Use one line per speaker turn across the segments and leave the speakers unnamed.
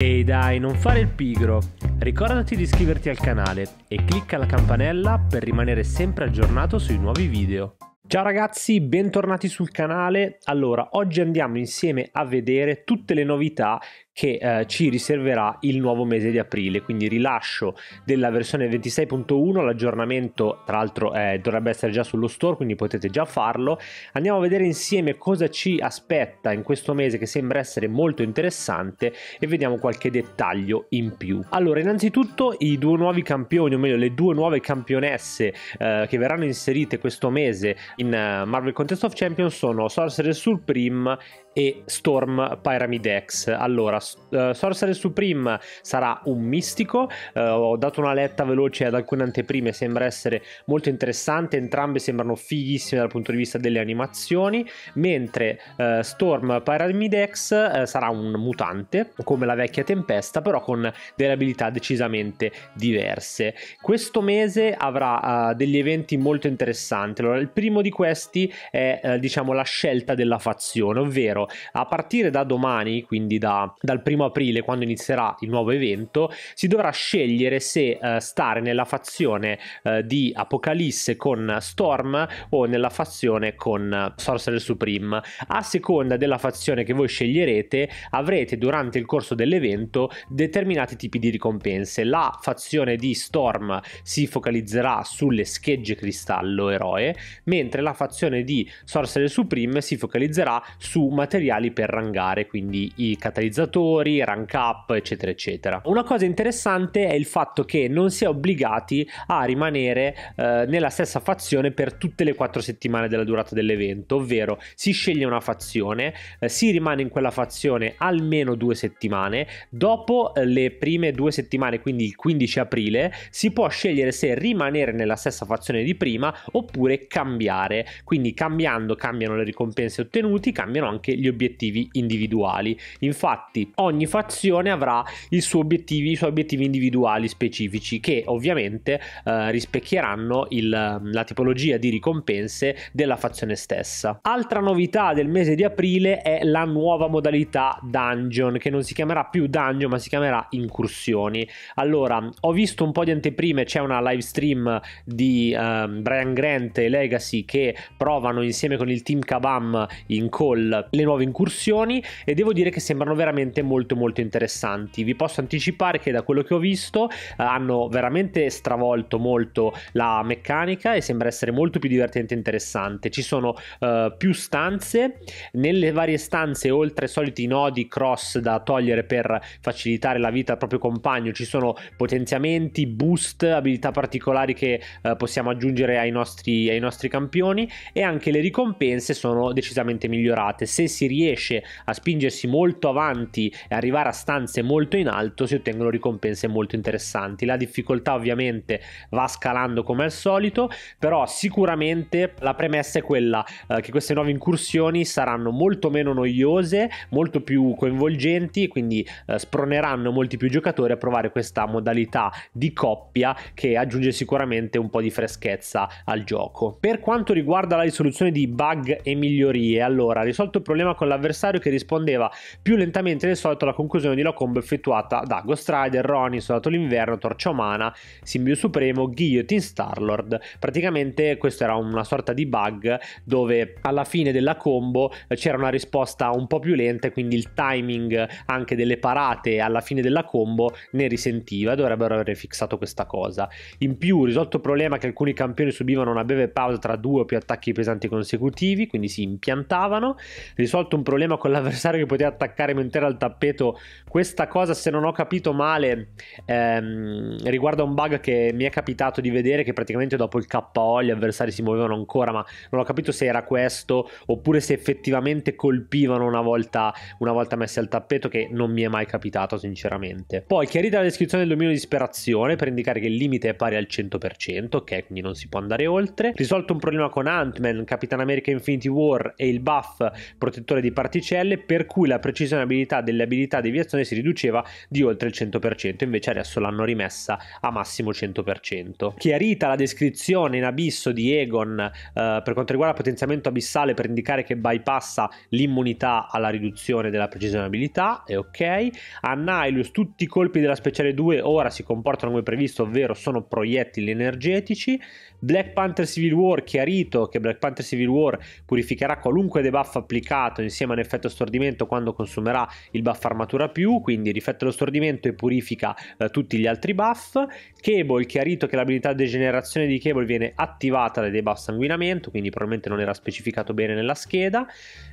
Ehi dai, non fare il pigro! Ricordati di iscriverti al canale e clicca la campanella per rimanere sempre aggiornato sui nuovi video. Ciao ragazzi, bentornati sul canale. Allora, oggi andiamo insieme a vedere tutte le novità che eh, ci riserverà il nuovo mese di aprile, quindi rilascio della versione 26.1, l'aggiornamento tra l'altro eh, dovrebbe essere già sullo store, quindi potete già farlo. Andiamo a vedere insieme cosa ci aspetta in questo mese che sembra essere molto interessante e vediamo qualche dettaglio in più. Allora, innanzitutto i due nuovi campioni, o meglio le due nuove campionesse eh, che verranno inserite questo mese in eh, Marvel Contest of Champions sono Sorcerer Supreme e Storm Pyramid X. Allora, uh, Sorcerer Supreme sarà un mistico, uh, ho dato una letta veloce ad alcune anteprime, sembra essere molto interessante, entrambe sembrano fighissime dal punto di vista delle animazioni, mentre uh, Storm Pyramid X sarà un mutante, come la vecchia tempesta, però con delle abilità decisamente diverse. Questo mese avrà degli eventi molto interessanti, allora il primo di questi è diciamo la scelta della fazione, ovvero a partire da domani, quindi da, dal primo aprile, quando inizierà il nuovo evento, si dovrà scegliere se eh, stare nella fazione eh, di Apocalisse con Storm o nella fazione con Sorcerer Supreme. A seconda della fazione che voi sceglierete, avrete durante il corso dell'evento determinati tipi di ricompense. La fazione di Storm si focalizzerà sulle schegge cristallo eroe, mentre la fazione di Sorcerer Supreme si focalizzerà su materiali materiali per rangare, quindi i catalizzatori, rank up, eccetera, eccetera. Una cosa interessante è il fatto che non si è obbligati a rimanere eh, nella stessa fazione per tutte le quattro settimane della durata dell'evento, ovvero si sceglie una fazione, eh, si rimane in quella fazione almeno due settimane, dopo eh, le prime due settimane, quindi il 15 aprile, si può scegliere se rimanere nella stessa fazione di prima oppure cambiare, quindi cambiando cambiano le ricompense ottenute, cambiano anche gli obiettivi individuali. Infatti ogni fazione avrà i suoi obiettivi, i suoi obiettivi individuali specifici che ovviamente eh, rispecchieranno il, mm, la tipologia di ricompense della fazione stessa. Altra novità del mese di aprile è la nuova modalità dungeon che non si chiamerà più dungeon ma si chiamerà incursioni. Allora ho visto un po' di anteprime, c'è una live stream di eh, Brian Grant e Legacy che provano insieme con il team Kabam in call le nuove incursioni e devo dire che sembrano veramente molto molto interessanti. Vi posso anticipare che da quello che ho visto eh, hanno veramente stravolto molto la meccanica e sembra essere molto più divertente e interessante. Ci sono uh, più stanze, nelle varie stanze oltre ai soliti nodi cross da togliere per facilitare la vita al proprio compagno ci sono potenziamenti, boost, abilità particolari che uh, possiamo aggiungere ai nostri, ai nostri campioni e anche le ricompense sono decisamente migliorate. Se si si riesce a spingersi molto avanti e arrivare a stanze molto in alto si ottengono ricompense molto interessanti. La difficoltà ovviamente va scalando come al solito, però sicuramente la premessa è quella eh, che queste nuove incursioni saranno molto meno noiose, molto più coinvolgenti, e quindi eh, sproneranno molti più giocatori a provare questa modalità di coppia che aggiunge sicuramente un po' di freschezza al gioco. Per quanto riguarda la risoluzione di bug e migliorie, allora, risolto il problema problema con l'avversario che rispondeva più lentamente del solito alla conclusione di una combo effettuata da Ghost Rider, Ronin, Soldato l'Inverno, Torcia Umana, Simbio Supremo, Guillotine, Starlord. Praticamente questo era una sorta di bug dove alla fine della combo c'era una risposta un po' più lenta, quindi il timing anche delle parate alla fine della combo ne risentiva, dovrebbero aver fissato questa cosa. In più, risolto il problema che alcuni campioni subivano una breve pausa tra due o più attacchi pesanti consecutivi, quindi si impiantavano, risolto risolto un problema con l'avversario che poteva attaccare mentre era al tappeto. Questa cosa, se non ho capito male, ehm, riguarda un bug che mi è capitato di vedere che praticamente dopo il KO gli avversari si muovevano ancora, ma non ho capito se era questo oppure se effettivamente colpivano una volta, una volta messi al tappeto, che non mi è mai capitato sinceramente. Poi chiarita la descrizione del dominio di disperazione per indicare che il limite è pari al 100%, ok, quindi non si può andare oltre. Risolto un problema con Ant-Man, Capitan America Infinity War e il buff protettore riduttore di particelle per cui la precisione abilità delle abilità di aviazione si riduceva di oltre il 100%, invece adesso l'hanno rimessa a massimo 100%. Chiarita la descrizione in abisso di Egon eh, per quanto riguarda il potenziamento abissale per indicare che bypassa l'immunità alla riduzione della precisione abilità, è ok. A Nihilus tutti i colpi della speciale 2 ora si comportano come previsto, ovvero sono proiettili energetici. Black Panther Civil War chiarito che Black Panther Civil War purificherà qualunque debuff applicato usato insieme all'effetto stordimento quando consumerà il buff armatura più, quindi riflette lo stordimento e purifica eh, tutti gli altri buff. Cable, chiarito che l'abilità degenerazione di Cable viene attivata dai debuff sanguinamento, quindi probabilmente non era specificato bene nella scheda.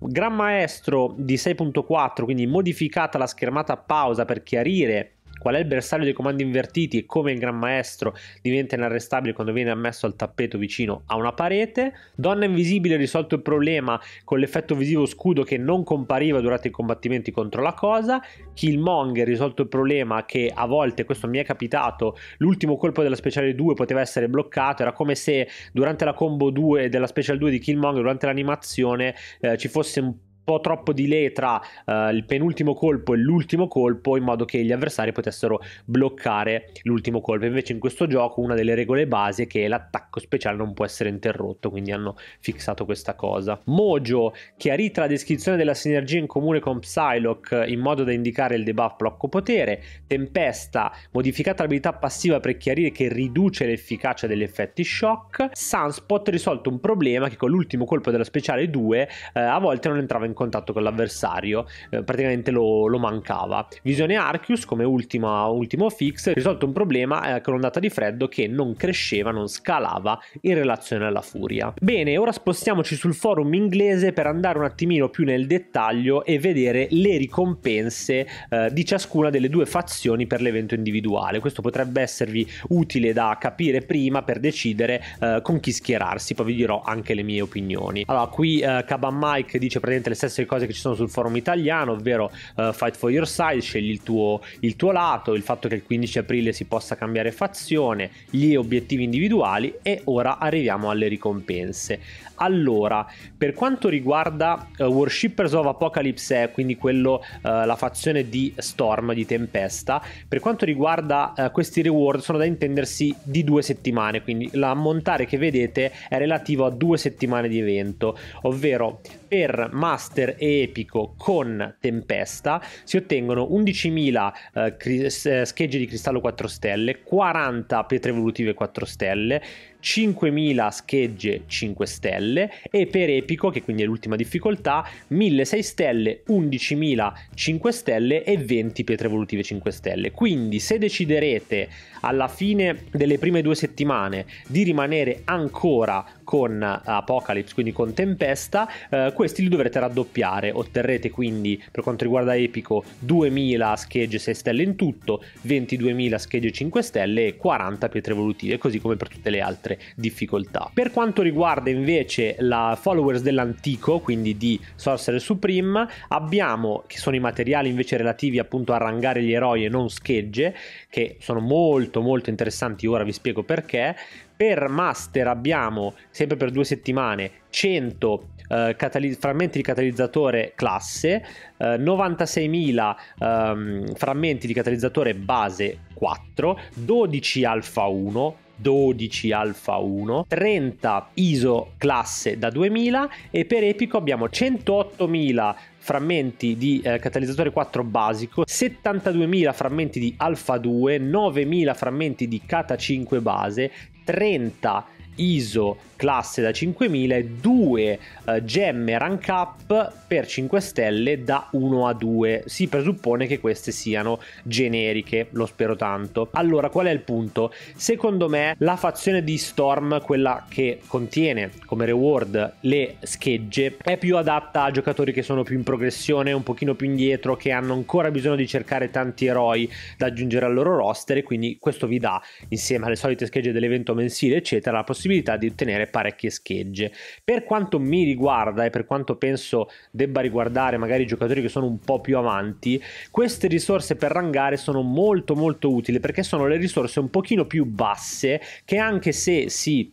Gran Maestro di 6.4, quindi modificata la schermata pausa per chiarire Qual è il bersaglio dei comandi invertiti e come il Gran Maestro diventa inarrestabile quando viene ammesso al tappeto vicino a una parete. Donna Invisibile ha risolto il problema con l'effetto visivo scudo che non compariva durante i combattimenti contro la cosa. Killmonger ha risolto il problema che a volte, questo mi è capitato, l'ultimo colpo della speciale 2 poteva essere bloccato, era come se durante la combo 2 della special 2 di Killmonger, durante l'animazione, eh, ci fosse un po' troppo di lei tra uh, il penultimo colpo e l'ultimo colpo in modo che gli avversari potessero bloccare l'ultimo colpo. Invece in questo gioco una delle regole base è che l'attacco speciale non può essere interrotto, quindi hanno fissato questa cosa. Mojo, chiarita la descrizione della sinergia in comune con Psylocke in modo da indicare il debuff blocco potere. Tempesta, modificata l'abilità passiva per chiarire che riduce l'efficacia degli effetti shock. Sunspot, risolto un problema che con l'ultimo colpo della speciale 2 eh, a volte non entrava in contatto con l'avversario, eh, praticamente lo, lo, mancava. Visione Arceus come ultima, ultimo fix risolto un problema eh, con un'ondata di freddo che non cresceva, non scalava in relazione alla furia. Bene, ora spostiamoci sul forum inglese per andare un attimino più nel dettaglio e vedere le ricompense eh, di ciascuna delle due fazioni per l'evento individuale. Questo potrebbe esservi utile da capire prima per decidere eh, con chi schierarsi, poi vi dirò anche le mie opinioni. Allora, qui eh, Kaban Mike dice praticamente le stesse stesse cose che ci sono sul forum italiano, ovvero uh, Fight for Your Side, scegli il tuo, il tuo lato, il fatto che il 15 aprile si possa cambiare fazione, gli obiettivi individuali e ora arriviamo alle ricompense. Allora, per quanto riguarda uh, Worshippers of Apocalypse, eh, quindi quello, uh, la fazione di Storm, di Tempesta, per quanto riguarda uh, questi reward sono da intendersi di due settimane, quindi l'ammontare che vedete è relativo a due settimane di evento, ovvero per Master blockbuster e epico con Tempesta, si ottengono 11.000 eh, cri- eh, schegge di cristallo 4 stelle, 40 pietre evolutive 4 stelle, 5.000 schegge 5 stelle e per epico, che quindi è l'ultima difficoltà, 1.600 stelle, 11.000 5 stelle e 20 pietre evolutive 5 stelle. Quindi se deciderete alla fine delle prime due settimane di rimanere ancora con Apocalypse, quindi con Tempesta, eh, questi li dovrete raddoppiare. Otterrete quindi per quanto riguarda Epico 2000 schegge 6 stelle in tutto, 22.000 schegge 5 stelle e 40 pietre evolutive, così come per tutte le altre altre difficoltà. Per quanto riguarda invece la followers dell'antico, quindi di Sorcerer Supreme, abbiamo, che sono i materiali invece relativi appunto a rangare gli eroi e non schegge, che sono molto molto interessanti, ora vi spiego perché. Per Master abbiamo, sempre per due settimane, 100 eh, catali- frammenti di catalizzatore classe, eh, 96.000 ehm, frammenti di catalizzatore base 4, 12 alfa 1, 12 alfa 1, 30 ISO classe da 2000 e per Epico abbiamo 108.000 frammenti di eh, catalizzatore 4 basico, 72.000 frammenti di alfa 2, 9.000 frammenti di cata 5 base, 30 ISO classe da 5000 e 2 eh, gemme rank up per 5 stelle da 1 a 2. Si presuppone che queste siano generiche, lo spero tanto. Allora, qual è il punto? Secondo me la fazione di Storm, quella che contiene come reward le schegge, è più adatta a giocatori che sono più in progressione, un pochino più indietro, che hanno ancora bisogno di cercare tanti eroi da aggiungere al loro roster e quindi questo vi dà, insieme alle solite schegge dell'evento mensile, eccetera, la possibilità di ottenere parecchie schegge. Per quanto mi riguarda e per quanto penso debba riguardare magari i giocatori che sono un po' più avanti, queste risorse per rangare sono molto molto utili perché sono le risorse un pochino più basse che anche se si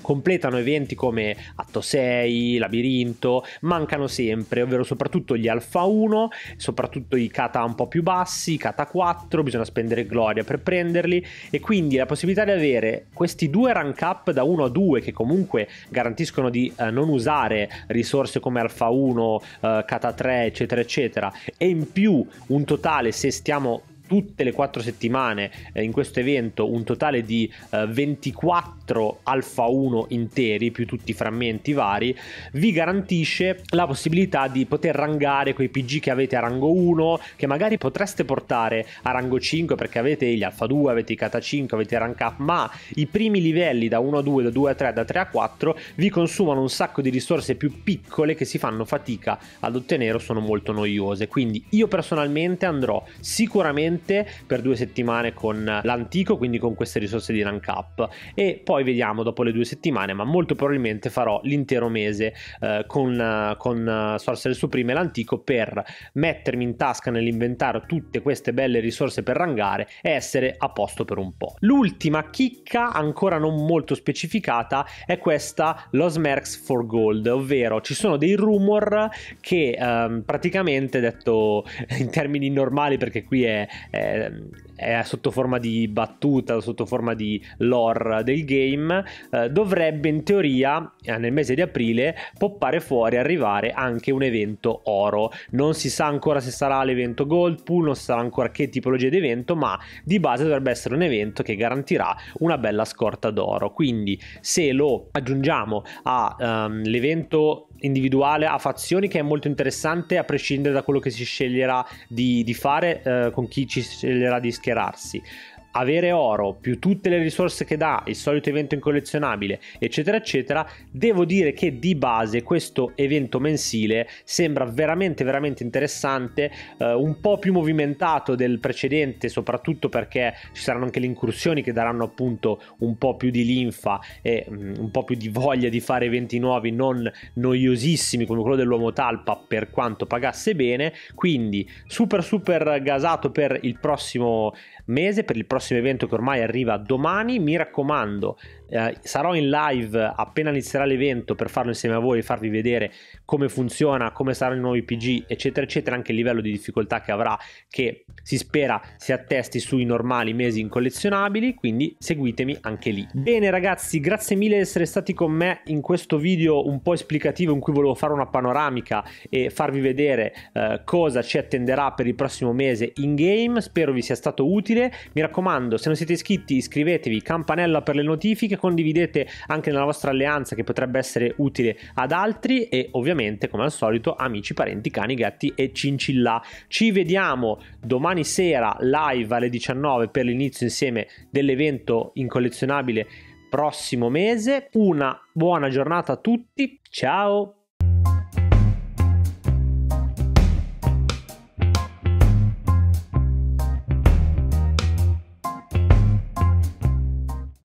completano eventi come Atto 6, Labirinto, mancano sempre, ovvero soprattutto gli Alfa 1, soprattutto i kata un po' più bassi, i kata 4, bisogna spendere gloria per prenderli e quindi la possibilità di avere questi due rank up da 1 a 2 che comunque garantiscono di eh, non usare risorse come Alfa 1, eh, kata 3 eccetera eccetera e in più un totale se stiamo tutte le quattro settimane eh, in questo evento un totale di eh, 24 alfa 1 interi più tutti i frammenti vari vi garantisce la possibilità di poter rangare quei PG che avete a rango 1 che magari potreste portare a rango 5 perché avete gli alfa 2 avete i kata 5 avete i rank up ma i primi livelli da 1 a 2 da 2 a 3 da 3 a 4 vi consumano un sacco di risorse più piccole che si fanno fatica ad ottenere o sono molto noiose quindi io personalmente andrò sicuramente Oriente per due settimane con l'antico, quindi con queste risorse di rank up e poi vediamo dopo le due settimane, ma molto probabilmente farò l'intero mese eh, con, eh, con eh, Sorcerer Supreme e l'antico per mettermi in tasca nell'inventario tutte queste belle risorse per rangare e essere a posto per un po'. L'ultima chicca, ancora non molto specificata, è questa Los Mercs for Gold, ovvero ci sono dei rumor che ehm, praticamente detto in termini normali perché qui è, eh, è sotto forma di battuta, sotto forma di lore del game, eh, dovrebbe in teoria eh, nel mese di aprile poppare fuori, arrivare anche un evento oro. Non si sa ancora se sarà l'evento gold pool, non si sa ancora che tipologia di evento, ma di base dovrebbe essere un evento che garantirà una bella scorta d'oro. Quindi se lo aggiungiamo all'evento ehm, um, individuale a fazioni che è molto interessante a prescindere da quello che si sceglierà di, di fare eh, con chi ci sceglierà di schierarsi avere oro più tutte le risorse che dà, il solito evento incollezionabile, eccetera, eccetera, devo dire che di base questo evento mensile sembra veramente, veramente interessante, eh, un po' più movimentato del precedente, soprattutto perché ci saranno anche le incursioni che daranno appunto un po' più di linfa e mh, mm, un po' più di voglia di fare eventi nuovi, non noiosissimi come quello dell'uomo talpa per quanto pagasse bene, quindi super super gasato per il prossimo mese, per il prossimo prossimo evento che ormai arriva domani. Mi raccomando, eh, sarò in live appena inizierà l'evento per farlo insieme a voi e farvi vedere come funziona, come saranno i nuovi PG, eccetera, eccetera, anche il livello di difficoltà che avrà, che si spera si attesti sui normali mesi incollezionabili, quindi seguitemi anche lì. Bene ragazzi, grazie mille di essere stati con me in questo video un po' esplicativo in cui volevo fare una panoramica e farvi vedere eh, cosa ci attenderà per il prossimo mese in game, spero vi sia stato utile, mi raccomando se non siete iscritti iscrivetevi, campanella per le notifiche, condividete anche nella vostra alleanza che potrebbe essere utile ad altri e ovviamente come al solito amici, parenti, cani, gatti e cincilla. Ci vediamo domani sera live alle 19 per l'inizio insieme dell'evento incollezionabile prossimo mese. Una buona giornata a tutti, ciao!